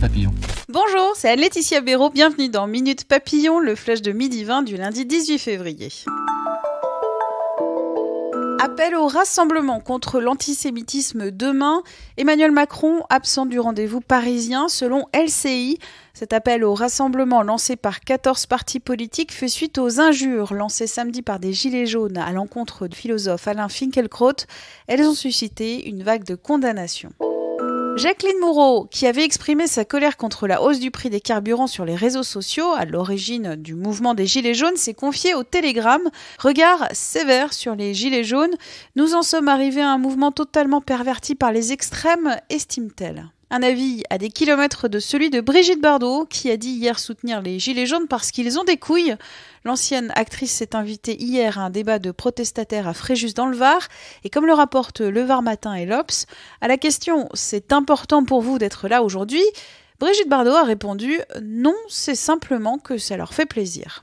Papillon. Bonjour, c'est Laetitia Béraud, bienvenue dans Minute Papillon, le flash de midi 20 du lundi 18 février. Appel au rassemblement contre l'antisémitisme demain. Emmanuel Macron absent du rendez-vous parisien selon LCI. Cet appel au rassemblement lancé par 14 partis politiques fait suite aux injures lancées samedi par des Gilets jaunes à l'encontre du philosophe Alain Finkielkraut. Elles ont suscité une vague de condamnation. Jacqueline Moreau, qui avait exprimé sa colère contre la hausse du prix des carburants sur les réseaux sociaux, à l'origine du mouvement des Gilets jaunes, s'est confiée au Télégramme. Regard sévère sur les Gilets jaunes. Nous en sommes arrivés à un mouvement totalement perverti par les extrêmes, estime-t-elle. Un avis à des kilomètres de celui de Brigitte Bardot, qui a dit hier soutenir les Gilets jaunes parce qu'ils ont des couilles. L'ancienne actrice s'est invitée hier à un débat de protestataires à Fréjus dans le Var, et comme le rapportent Le Var Matin et l'Obs, à la question C'est important pour vous d'être là aujourd'hui Brigitte Bardot a répondu Non, c'est simplement que ça leur fait plaisir.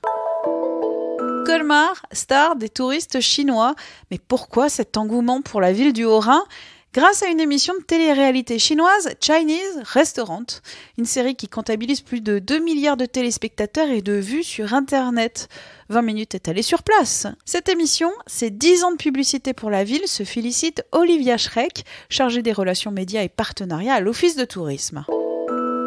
Colmar, star des touristes chinois. Mais pourquoi cet engouement pour la ville du Haut-Rhin grâce à une émission de télé-réalité chinoise Chinese Restaurant, une série qui comptabilise plus de 2 milliards de téléspectateurs et de vues sur Internet. 20 minutes est allée sur place. Cette émission, ses 10 ans de publicité pour la ville, se félicite Olivia Schreck, chargée des relations médias et partenariats à l'Office de tourisme.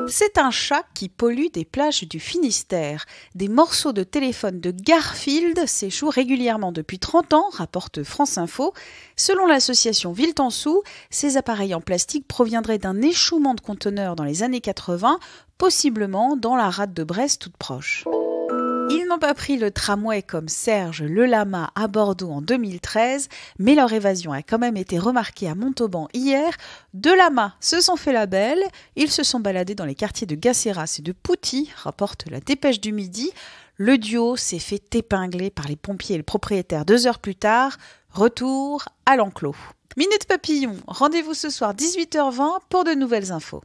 C'est un chat qui pollue des plages du Finistère. Des morceaux de téléphone de Garfield s'échouent régulièrement depuis 30 ans, rapporte France Info. Selon l'association Viltensou, ces appareils en plastique proviendraient d'un échouement de conteneurs dans les années 80, possiblement dans la rade de Brest toute proche. Ils n'ont pas pris le tramway comme Serge Le Lama à Bordeaux en 2013, mais leur évasion a quand même été remarquée à Montauban hier. Deux lamas se sont fait la belle, ils se sont baladés dans les quartiers de Gacéras et de Pouty, rapporte la dépêche du midi. Le duo s'est fait épingler par les pompiers et le propriétaire deux heures plus tard. Retour à l'enclos. Minute papillon, rendez-vous ce soir 18h20 pour de nouvelles infos.